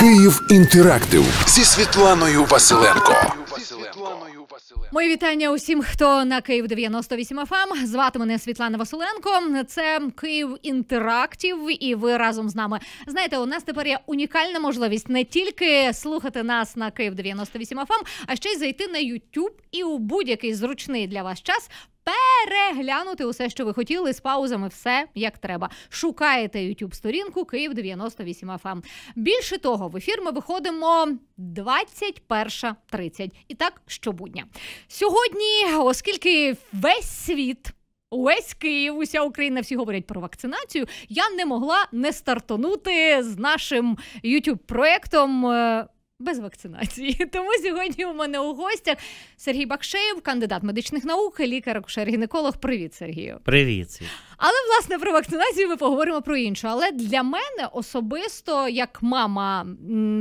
Київ інтерактив зі Світланою Василенко. Мої вітання усім, хто на Київ 98 fm ем. Звати мене Світлана Василенко. Це Київ інтерактів, і ви разом з нами. Знаєте, у нас тепер є унікальна можливість не тільки слухати нас на Київ 98 fm ем, а ще й зайти на YouTube і у будь-який зручний для вас час переглянути усе, що ви хотіли, з паузами, все як треба. Шукаєте youtube сторінку Київ 98 fm Більше того, в ефір ми виходимо 21.30. І так щобудня. Сьогодні, оскільки весь світ. Увесь Київ, уся Україна, всі говорять про вакцинацію. Я не могла не стартонути з нашим youtube проектом е, без вакцинації. Тому сьогодні у мене у гостях Сергій Бакшеєв, кандидат медичних наук, лікар акушер гінеколог Привіт, Сергію. Привіт. Але власне про вакцинацію ми поговоримо про іншу. Але для мене особисто, як мама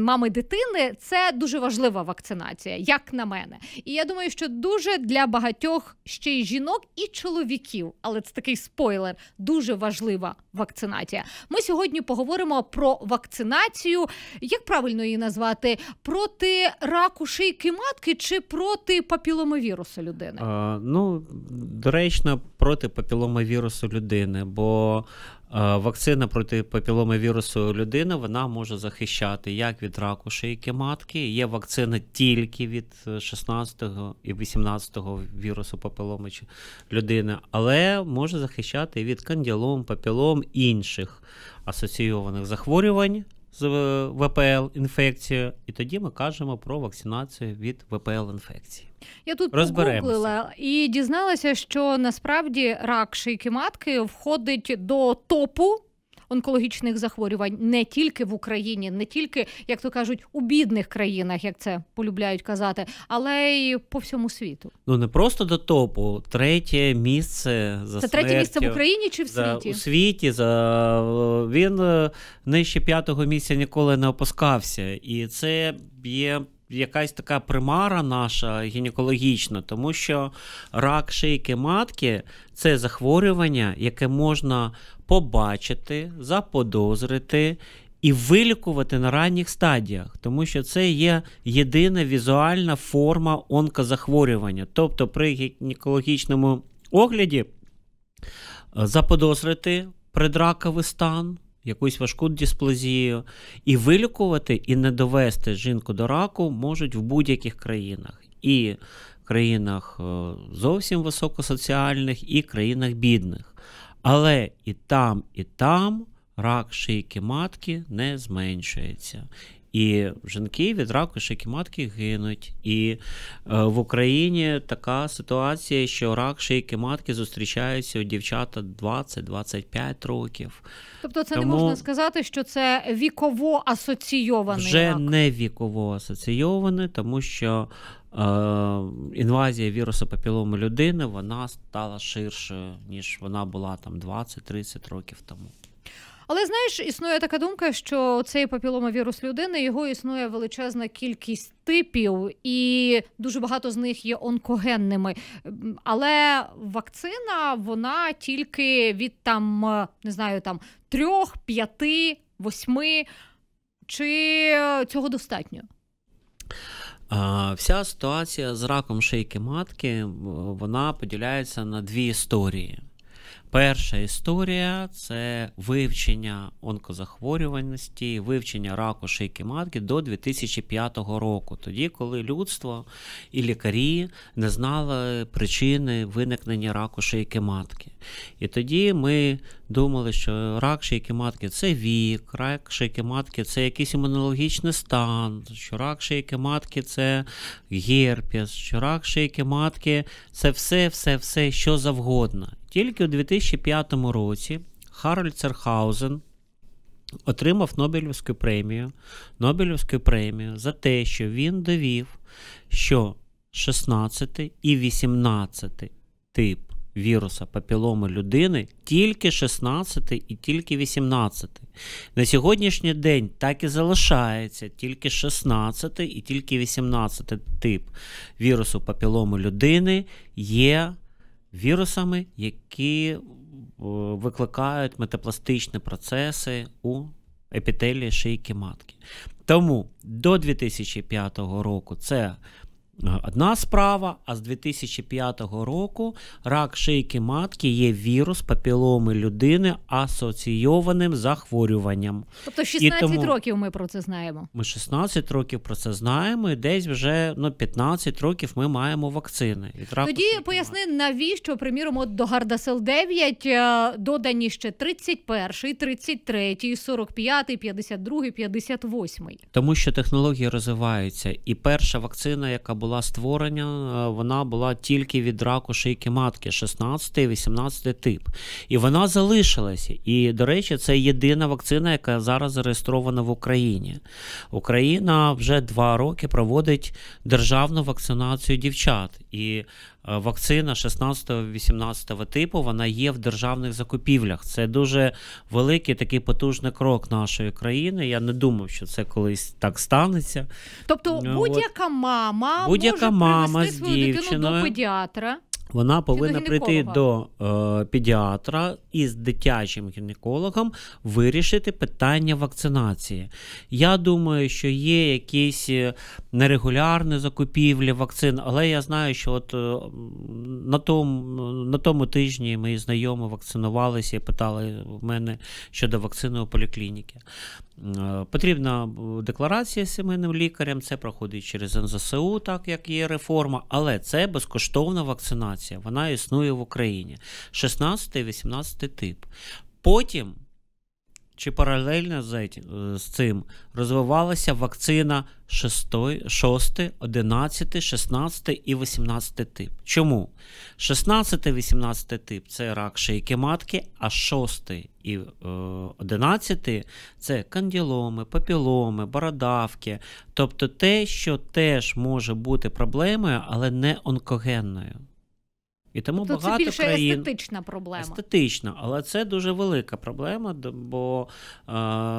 мами дитини, це дуже важлива вакцинація, як на мене. І я думаю, що дуже для багатьох ще й жінок і чоловіків, але це такий спойлер, дуже важлива вакцинація. Ми сьогодні поговоримо про вакцинацію, як правильно її назвати проти раку шийки матки чи проти папіломовірусу людини? А, ну, доречно, проти папіломовірусу людини, бо Вакцина проти папіломи вірусу людини вона може захищати як від раку шийки матки. Є вакцина тільки від 16 е, го і 18 го вірусу папіломи людини, але може захищати від канділом, папілом інших асоційованих захворювань з е, ВПЛ-інфекцією, і тоді ми кажемо про вакцинацію від ВПЛ-інфекції. Я тут погуглила і дізналася, що насправді рак шийки матки входить до топу онкологічних захворювань не тільки в Україні, не тільки як то кажуть, у бідних країнах, як це полюбляють казати, але й по всьому світу. Ну не просто до топу, третє місце за це третє місце в Україні чи в світі за, у світі за він е, нижче п'ятого місця ніколи не опускався, і це є якась така примара наша гінекологічна, тому що рак шийки матки це захворювання, яке можна побачити, заподозрити. І вилікувати на ранніх стадіях, тому що це є єдина візуальна форма онкозахворювання. Тобто при гінекологічному огляді е, заподозрити предраковий стан, якусь важку дисплазію, і вилікувати, і не довести жінку до раку можуть в будь-яких країнах. І країнах е, зовсім високосоціальних, і країнах бідних. Але і там, і там рак шийки матки не зменшується. І жінки від раку шийки матки гинуть. І е, в Україні така ситуація, що рак шийки матки зустрічається у дівчата 20-25 років. Тобто, це Тому не можна сказати, що це віково асоційований вже рак. не віково асоційований, тому що. Е, інвазія вірусу папілому людини вона стала ширшою ніж вона була там 20-30 років тому. Але знаєш, існує така думка, що цей папіломавірус людини його існує величезна кількість типів, і дуже багато з них є онкогенними. Але вакцина вона тільки від там не знаю, там трьох, п'яти, восьми. Чи цього достатньо? Вся ситуація з раком шийки матки вона поділяється на дві історії. Перша історія це вивчення онкозахворюваності, вивчення раку шийки матки до 2005 року, тоді, коли людство і лікарі не знали причини виникнення раку шийки матки. І тоді ми думали, що рак шийки матки це вік, рак шийки матки це якийсь імунологічний стан, що рак шийки матки це герпес, що рак шийки матки це все, все, все, що завгодно. Тільки у 2005 році Харальд Церхаузен отримав Нобелівську премію Нобелівську премію за те, що він довів, що 16 і 18 тип віруса папіломи людини тільки 16 і тільки 18. На сьогоднішній день так і залишається тільки 16 і тільки 18 тип вірусу папіломи людини є вірусами, які е, викликають метапластичні процеси у епітелії шийки матки. Тому до 2005 року це Е, одна справа, а з 2005 року рак шийки матки є вірус папіломи людини асоційованим захворюванням. Тобто 16 тому... років ми про це знаємо. Ми 16 років про це знаємо, і десь вже ну, 15 років ми маємо вакцини. Від раку Тоді поясни, матки. навіщо, приміром, от до Гардасел 9 е, додані ще 31, 33, 45, 52, 58. Тому що технології розвиваються, і перша вакцина, яка була була створена, е, вона була тільки від раку шийки матки, 16-18 тип. І вона залишилася. І, до речі, це єдина вакцина, яка зараз зареєстрована в Україні. Україна вже два роки проводить державну вакцинацію дівчат. І е, вакцина 16-18 типу вона є в державних закупівлях. Це дуже великий такий потужний крок нашої країни. Я не думав, що це колись так станеться. Тобто, ну, будь-яка мама будь-яка може мама свою з дівчиною. дитину до педіатра. Вона повинна прийти до е, педіатра із дитячим гінекологом вирішити питання вакцинації. Я думаю, що є якісь е, нерегулярні закупівлі вакцин, але я знаю, що от е, на тому на тому тижні мої знайомі вакцинувалися і питали в мене щодо вакцини у поліклініки. Е, потрібна е, декларація з сімейним лікарем, це проходить через НЗСУ, так як є реформа, але це безкоштовна вакцинація інформація. Вона існує в Україні. 16-18 тип. Потім, чи паралельно з е, цим розвивалася вакцина 6, 6, 11, 16 і 18 тип. Чому? 16-18 тип це рак шийки матки, а 6 і 11 е, це канділоми, папіломи, бородавки. Тобто те, що теж може бути проблемою, але не онкогенною. І тому тобто багато це більше країн... естетична проблема. Естетична, але це дуже велика проблема, бо е,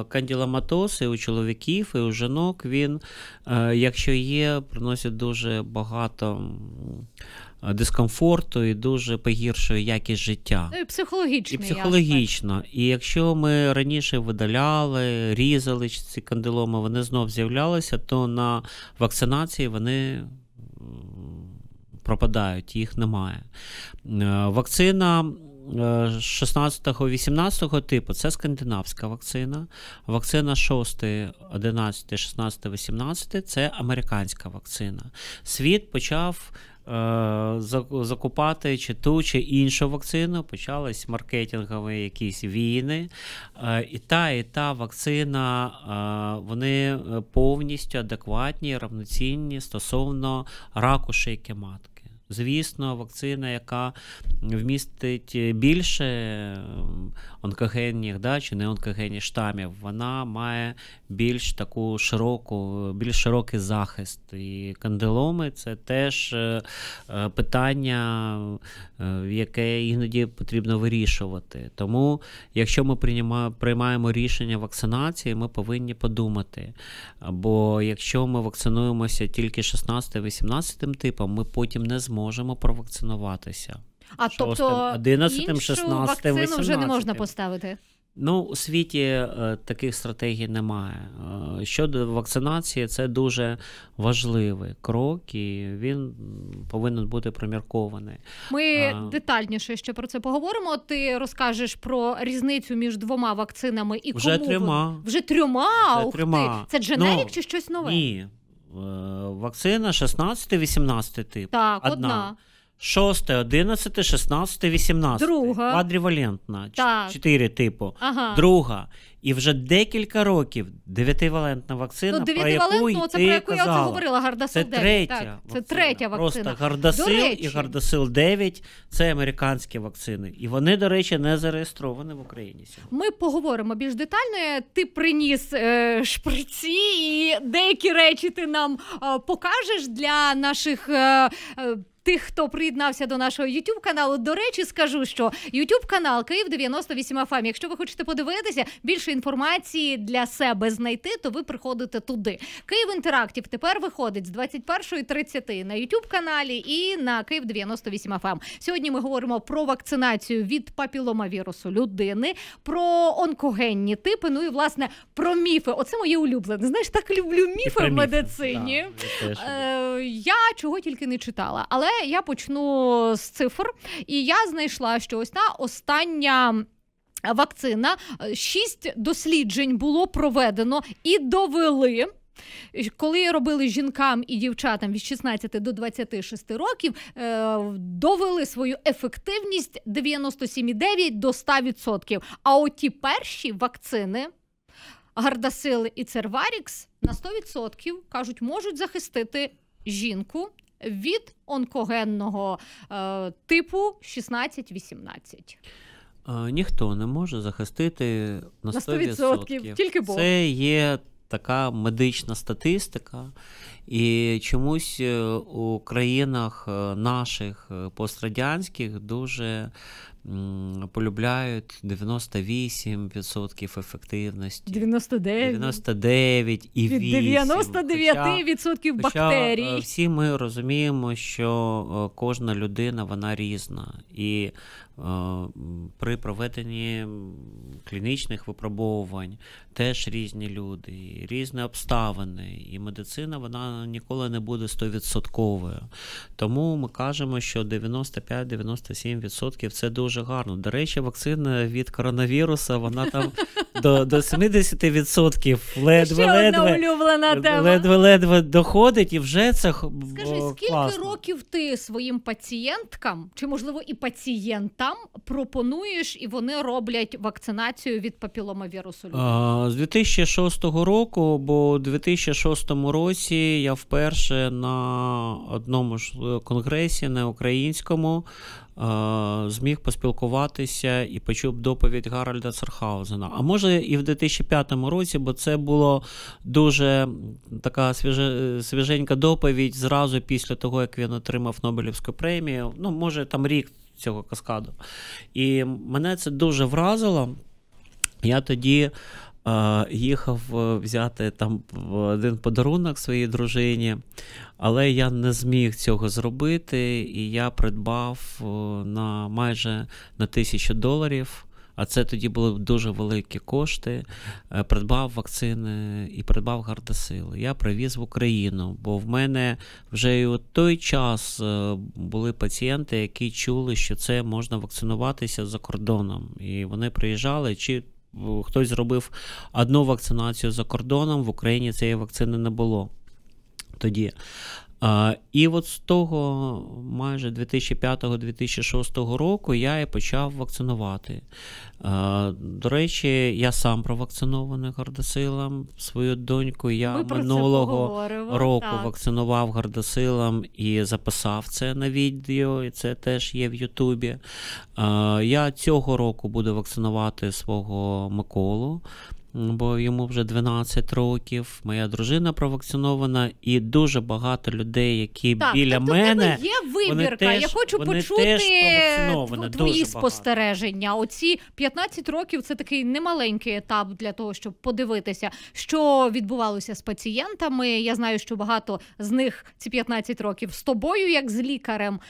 канділаматоз і у чоловіків, і у жінок він, е, якщо є, приносить дуже багато. Е, дискомфорту і дуже погіршує якість життя. Ну, і психологічно. І психологічно. І якщо ми раніше видаляли, різали ці кандиломи, вони знов з'являлися, то на вакцинації вони пропадають, їх немає. Е, вакцина 16-18 е, типу це скандинавська вакцина. Вакцина 6, 11, 16, 18 це американська вакцина. Світ почав. Е, закупати чи ту чи іншу вакцину, почались маркетингові якісь війни. І та, і та вакцина вони повністю адекватні, равноцінні стосовно раку шийки матки. Звісно, вакцина, яка вмістить більше ем, онкогенних да, чи не онкогенних штамів, вона має більш таку широку, більш широкий захист. І кандиломи це теж е, е, питання, е, яке іноді потрібно вирішувати. Тому, якщо ми приймаємо рішення вакцинації, ми повинні подумати. Бо якщо ми вакцинуємося тільки 16-18 типом, ми потім не зможемо провакцинуватися. А 6, тобто 11, іншу 16, вакцину 18. вже не можна поставити. Ну, у світі е, таких стратегій немає. Е, щодо вакцинації, це дуже важливий крок, і він повинен бути проміркований. Ми а... Е, детальніше ще про це поговоримо. Ти розкажеш про різницю між двома вакцинами і вже кому трьома. Вже трьома. Вже Ух Ти. Це дженерік ну, чи щось нове? Ні. Е, вакцина 16-18 тип. Так, одна. одна. 6, 11, 16, 18. Друга. Квадрівалентна. Так. Чотири типу. Ага. Друга. І вже декілька років дев'ятивалентна вакцина. Ну, дев'ятивалентну, це про яку казала. я говорила, Гардасил 9. Це третя так, вакцина. Це третя вакцина. Просто Гардасил і Гардасил 9 це американські вакцини. І вони, до речі, не зареєстровані в Україні. Сьогодні. Ми поговоримо більш детально. Ти приніс е, шприці, і деякі речі ти нам е, покажеш для наших. Е, е Тих, хто приєднався до нашого youtube каналу, до речі, скажу, що youtube канал Київ 98 fm Якщо ви хочете подивитися більш більше інформації для себе знайти, то ви приходите туди. Київ інтерактів тепер виходить з 21.30 на youtube каналі і на Київ 98 fm ем. Сьогодні ми говоримо про вакцинацію від папіломавірусу людини, про онкогенні типи. Ну і власне про міфи. Оце моє улюблене. Знаєш, так люблю міфи в медицині. Да, е, я чого тільки не читала, але я почну з цифр, і я знайшла, що ось та остання вакцина. Шість досліджень було проведено і довели. Коли робили жінкам і дівчатам від 16 до 26 років, е, довели свою ефективність 97,9 до 100%. А оті перші вакцини Гардасили і Церварікс на 100% кажуть, можуть захистити жінку від онкогенного е, типу 16-18. Е, ніхто не може захистити на 100%. 100%. Тільки Бог. Це є така медична статистика, і чомусь е, у країнах е, наших пострадянських дуже полюбляють 98% ефективності. 99. 99 і 8. 99% бактерій. Хоча е, всі ми розуміємо, що е, кожна людина, вона різна. І е, при проведенні клінічних випробовувань теж різні люди, різні обставини, і медицина вона ніколи не буде стовідсотковою. Тому ми кажемо, що 95-97% це дуже дуже гарно. До речі, вакцина від коронавіруса, вона там до до 70% ледве-ледве ледве-ледве доходить і вже це Скажи, скільки класно. років ти своїм пацієнткам чи, можливо, і пацієнтам пропонуєш і вони роблять вакцинацію від папіломавірусу? А, З 2006 року, бо у 2006 році я вперше на одному ж е, конгресі, на українському. Е, зміг поспілкуватися і почув доповідь Гаральда Церхаузена. А може і в 2005 році, бо це була дуже така е, свіженька доповідь зразу після того, як він отримав Нобелівську премію. Ну, може, там рік цього каскаду. І мене це дуже вразило. Я тоді. Е, їхав взяти там один подарунок своїй дружині. Але я не зміг цього зробити, і я придбав е, на майже на тисячу доларів. А це тоді були дуже великі кошти. Е, придбав вакцини і придбав гардосили. Я привіз в Україну, бо в мене вже і у той час е, були пацієнти, які чули, що це можна вакцинуватися за кордоном. І вони приїжджали. чи Хтось зробив одну вакцинацію за кордоном, в Україні цієї вакцини не було тоді. А, І от з того майже 2005-2006 року я і почав вакцинувати. А, До речі, я сам провакцинований Гардосилом. Свою доньку я Ми минулого року так. вакцинував гордосилом і записав це на відео, і це теж є в Ютубі. А, Я цього року буду вакцинувати свого Миколу бо йому вже 12 років. Моя дружина провакцинована, і дуже багато людей, які так, біля тобто мене є вибірка. Вони теж, Я хочу вони почути теж твої спостереження. Оці 15 років це такий немаленький етап для того, щоб подивитися, що відбувалося з пацієнтами. Я знаю, що багато з них ці 15 років з тобою, як з лікарем.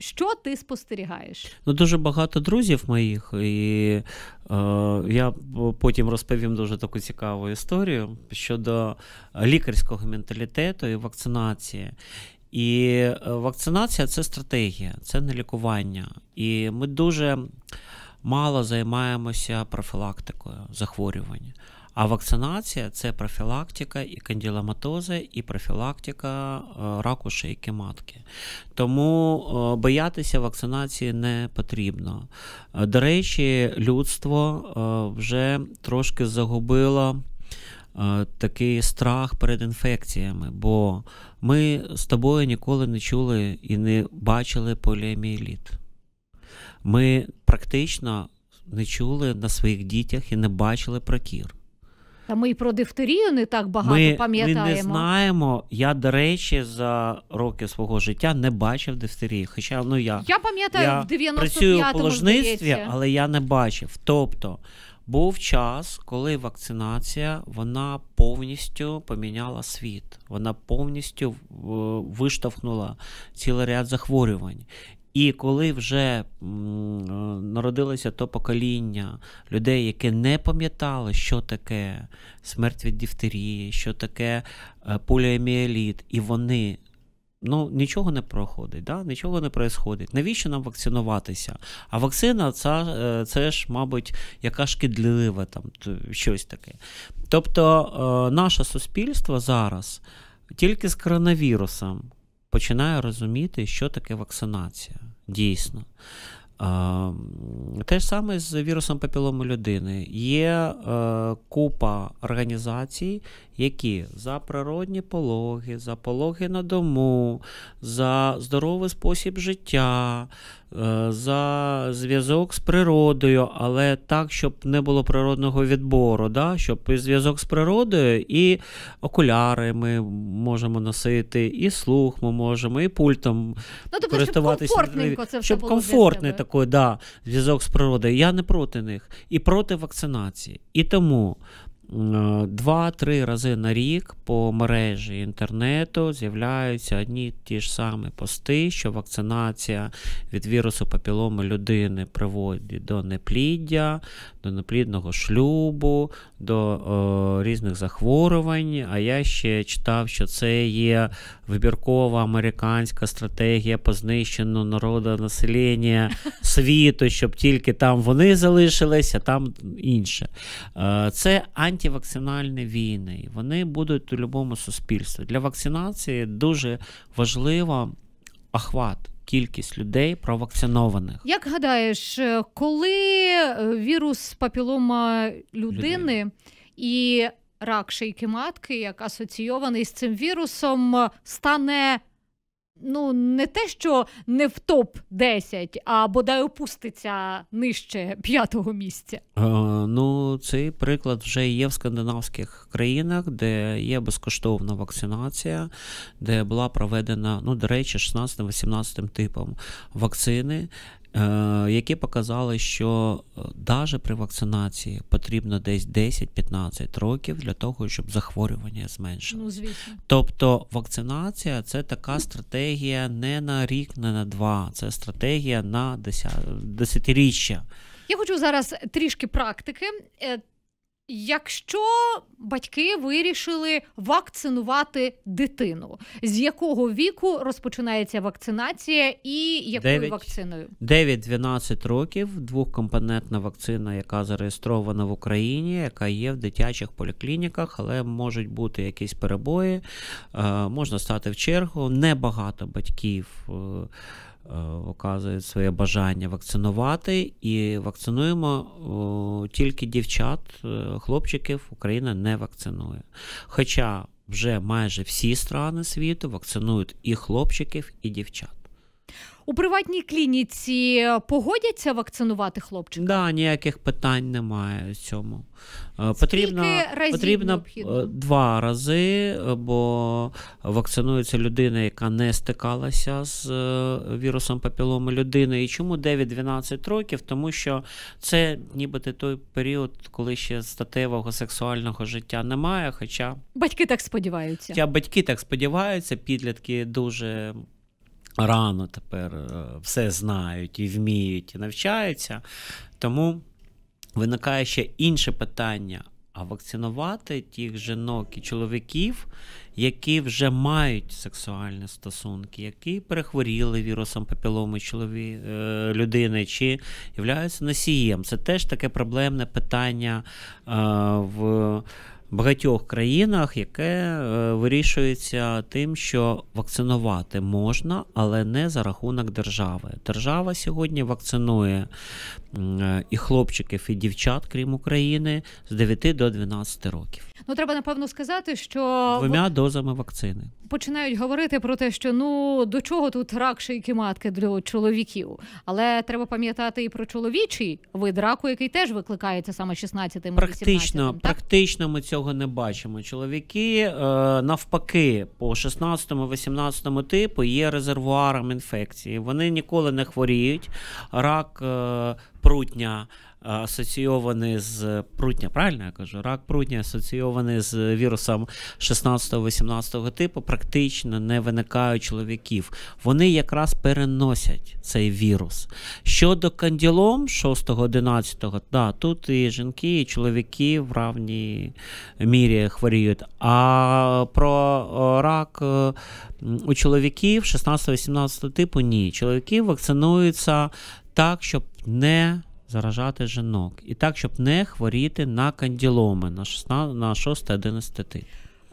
Що ти спостерігаєш? Ну дуже багато друзів моїх, і е, я потім розповім дуже таку цікаву історію щодо лікарського менталітету і вакцинації. І е, вакцинація це стратегія, це не лікування. І ми дуже мало займаємося профілактикою захворювання. А вакцинація це профілактика і канділаматози, і профілактика е, раку шийки матки. Тому е, боятися вакцинації не потрібно. Е, до речі, людство вже трошки загубило. Такий страх перед інфекціями, бо ми з тобою ніколи не чули і не бачили поліоміеліт. Ми практично не чули на своїх дітях і не бачили прокір. Та ми і про дифтерію не так багато ми, пам'ятаємо. Ми не знаємо. Я, до речі, за роки свого життя не бачив дифтерії. Хоча ну я Я пам'ятаю я в 95-му, працюю в положництві, здається. але я не бачив. Тобто був час, коли вакцинація вона повністю поміняла світ. Вона повністю виштовхнула цілий ряд захворювань. І коли вже е, народилося то покоління людей, яке не пам'ятали, що таке смерть від дифтерії, що таке е, поліоміеліт, і вони. Ну, нічого не проходить, да? нічого не происходить. Навіщо нам вакцинуватися? А вакцина це е, це ж, мабуть, яка шкідлива там, щось таке. Тобто, наше суспільство зараз тільки з коронавірусом Починає розуміти, що таке вакцинація дійсно. Те ж саме з вірусом папілому людини. Є е, купа організацій, які за природні пологи, за пологи на дому, за здоровий спосіб життя, Е, за зв'язок з природою, але так, щоб не було природного відбору, да? щоб і зв'язок з природою, і окуляри ми можемо носити, і слух ми можемо, і пультом ну, тобто, користуватися. Щоб комфортненько це все щоб було комфортний для такий да, зв'язок з природою. Я не проти них і проти вакцинації. І тому Е, два-три рази на рік по мережі інтернету з'являються одні ті ж самі пости, що вакцинація від вірусу папіломи людини приводить до непліддя, до неплідного шлюбу, до о, е, різних захворювань. А я ще читав, що це є вибіркова американська стратегія по знищенню народу населення світу, щоб тільки там вони залишилися, а там інше. Е, це ані антивакцинальні війни. Вони будуть у будь-якому суспільстві. Для вакцинації дуже важливо охват. Кількість людей провакцинованих. Як гадаєш, коли е, вірус папілома людини Людей. і рак шийки матки, як асоційований з цим вірусом, е, стане ну не те, що не в топ 10 а бодай опуститься нижче п'ятого місця. Е, ну цей приклад вже є в скандинавських країнах, де є безкоштовна вакцинація, де була проведена ну до речі, 16-18 типом вакцини, Е, які показали, що навіть е, при вакцинації потрібно десь 10-15 років для того, щоб захворювання зменшило. Ну, звісно. Тобто вакцинація це така стратегія не на рік, не на два, це стратегія на десятиріччя. Я хочу зараз трішки практики. Е, Якщо батьки вирішили вакцинувати дитину, з якого віку розпочинається вакцинація і якою 9, вакциною? 9-12 років двохкомпонентна вакцина, яка зареєстрована в Україні, яка є в дитячих поліклініках, але можуть бути якісь перебої, е, можна стати в чергу. Небагато батьків. Е, показують е, своє бажання вакцинувати, і вакцинуємо тільки дівчат, е, хлопчиків Україна не вакцинує. Хоча вже майже всі страни світу вакцинують і хлопчиків, і дівчат. У приватній клініці погодяться вакцинувати хлопчика? Да, ніяких питань немає в цьому. Е, потрібно разів потрібно е, два рази, е, бо вакцинується людина, яка не стикалася з вірусом папіломи людини. І чому 9-12 років? Тому що це нібито той період, коли ще статевого сексуального життя немає. Хоча батьки так сподіваються. Хоча батьки так сподіваються, підлітки дуже рано тепер е, все знають і вміють, і навчаються. Тому виникає ще інше питання. А вакцинувати тих жінок і чоловіків, які вже мають сексуальні стосунки, які перехворіли вірусом папіломи чолові... Е, людини, чи являються носієм. Це теж таке проблемне питання е, в багатьох країнах, яке е, вирішується тим, що вакцинувати можна, але не за рахунок держави. Держава сьогодні вакцинує е, і хлопчиків, і дівчат, крім України, з 9 до 12 років. Ну треба напевно сказати, що двома дозами вакцини починають говорити про те, що ну до чого тут рак шийки матки для чоловіків, але треба пам'ятати і про чоловічий вид раку, який теж викликається саме 16-м, 18 практично, практично ми цього цього не бачимо. Чоловіки е, навпаки, по 16-18 типу є резервуаром інфекції. Вони ніколи не хворіють. Рак е, прутня асоційований з прутня, правильно я кажу, рак прутня асоційований з вірусом 16-18 типу, практично не виникає у чоловіків. Вони якраз переносять цей вірус. Щодо канділом 6-11, да, тут і жінки, і чоловіки в равній мірі хворіють. А про рак е, у чоловіків 16-18 типу ні. Чоловіки вакцинуються так, щоб не заражати жінок. І так, щоб не хворіти на канділоми на 6-11 тип.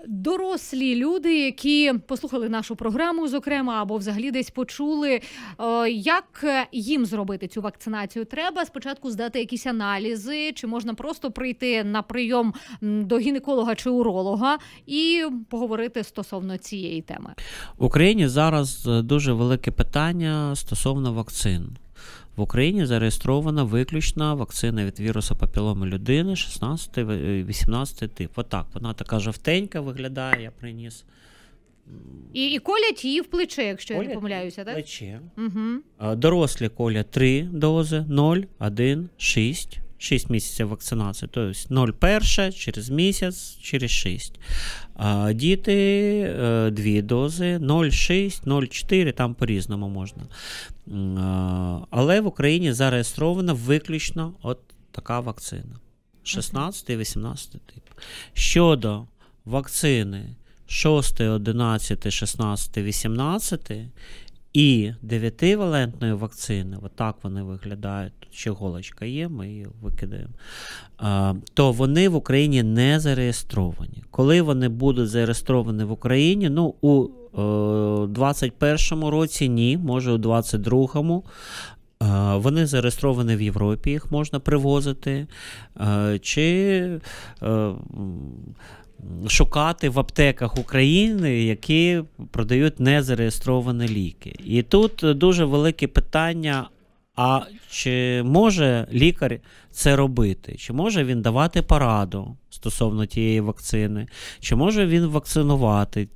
Дорослі люди, які послухали нашу програму, зокрема, або взагалі десь почули, е, як їм зробити цю вакцинацію, треба спочатку здати якісь аналізи, чи можна просто прийти на прийом до гінеколога чи уролога і поговорити стосовно цієї теми в Україні зараз е, дуже велике питання стосовно вакцин. В Україні зареєстрована виключна вакцина від вірусу папіломи людини 16-18 е, тип. Отак, вона така жовтенька виглядає, я приніс. І і колять її в плече, якщо колять я не помиляюся, так? Плече. Угу. Дорослі колять 3 дози 0, 1, 6, 6 місяців вакцинації, тобто 0,1 через місяць, через 6. Діти е, дві дози, 0,6, 0,4, там по-різному можна. Але в Україні зареєстрована виключно от така вакцина. 16 і 18 тип. Щодо вакцини 6, 11, 16, 18 і дев'ятивалентної вакцини, отак вони виглядають. Тут ще голочка є, ми її викидаємо. то вони в Україні не зареєстровані. Коли вони будуть зареєстровані в Україні, ну у 2021 е, році ні, може у 22-му. Вони зареєстровані в Європі, їх можна привозити. Чи е, шукати в аптеках України, які продають незареєстровані ліки. І тут дуже велике питання. А чи може лікар це робити? Чи може він давати пораду стосовно тієї вакцини? Чи може він вакцинувати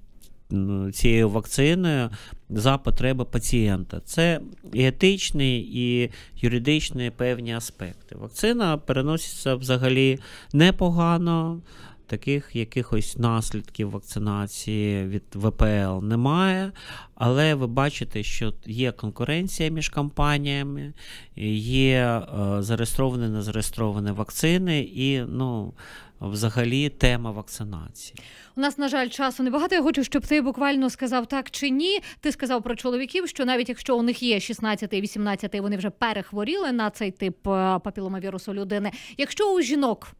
цією вакциною за потреби пацієнта? Це і етичні і юридичні певні аспекти. Вакцина переноситься взагалі непогано таких якихось наслідків вакцинації від ВПЛ немає, але ви бачите, що є конкуренція між компаніями, є е, зареєстровані, незареєстровані вакцини і ну. Взагалі, тема вакцинації у нас на жаль часу небагато. Я хочу, щоб ти буквально сказав так чи ні. Ти сказав про чоловіків, що навіть якщо у них є 16 і 18, вони вже перехворіли на цей тип е, папіломавірусу людини. Якщо у жінок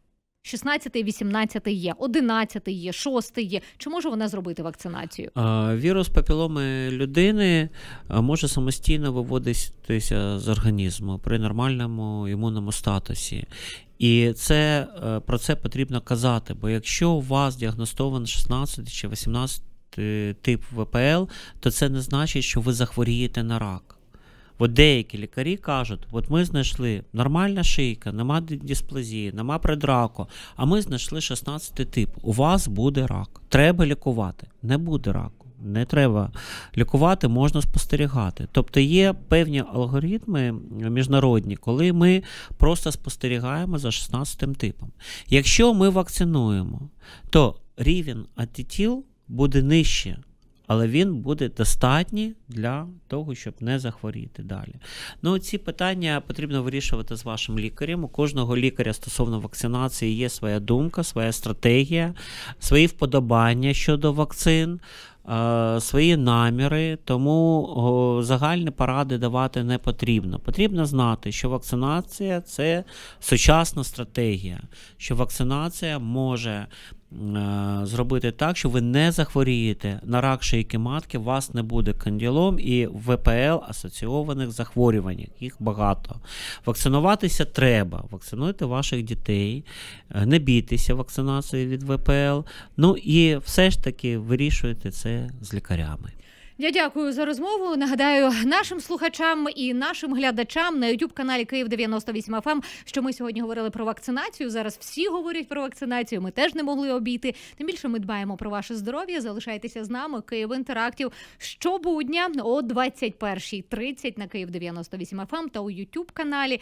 16-й, 18 є, 11 є, 6 є. Чи може вона зробити вакцинацію? Вірус папіломи людини може самостійно виводитися з організму при нормальному імунному статусі. І це е, про це потрібно казати. Бо якщо у вас діагностовано 16 чи 18 тип ВПЛ, то це не значить, що ви захворієте на рак. От деякі лікарі кажуть, от ми знайшли нормальна шийка, нема дисплазії, нема предраку, а ми знайшли 16 тип. У вас буде рак. Треба лікувати. Не буде раку. Не треба лікувати, можна спостерігати. Тобто є певні алгоритми міжнародні, коли ми просто спостерігаємо за 16 типом. Якщо ми вакцинуємо, то рівень антитіл буде нижче але він буде достатній для того, щоб не захворіти далі. Ну, ці питання потрібно вирішувати з вашим лікарем. У кожного лікаря стосовно вакцинації є своя думка, своя стратегія, свої вподобання щодо вакцин. Е, свої наміри, тому загальні поради давати не потрібно. Потрібно знати, що вакцинація це сучасна стратегія, що вакцинація може Е, зробити так, що ви не захворієте на рак шийки матки, у вас не буде канділом і ВПЛ асоційованих захворювань, їх багато. Вакцинуватися треба. Вакцинуйте ваших дітей, е, не бійтеся вакцинації від ВПЛ. Ну і все ж таки вирішуйте це з лікарями. Я дякую за розмову. Нагадаю нашим слухачам і нашим глядачам на youtube каналі Київ 98 fm ем, що ми сьогодні говорили про вакцинацію. Зараз всі говорять про вакцинацію. Ми теж не могли обійти. Тим більше ми дбаємо про ваше здоров'я. Залишайтеся з нами. Київ інтерактів щобудня о 21.30 на Київ 98 fm ем та у youtube каналі.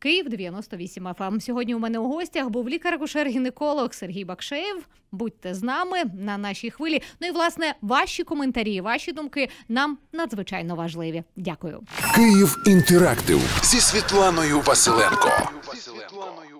Київ 98 FM. Сьогодні у мене у гостях був лікар-акушер-гінеколог Сергій Бакшеєв. Будьте з нами на нашій хвилі. Ну і власне ваші коментарі, ваші думки нам надзвичайно важливі. Дякую, Київ інтерактив зі Світланою Василенко. Зі Світланою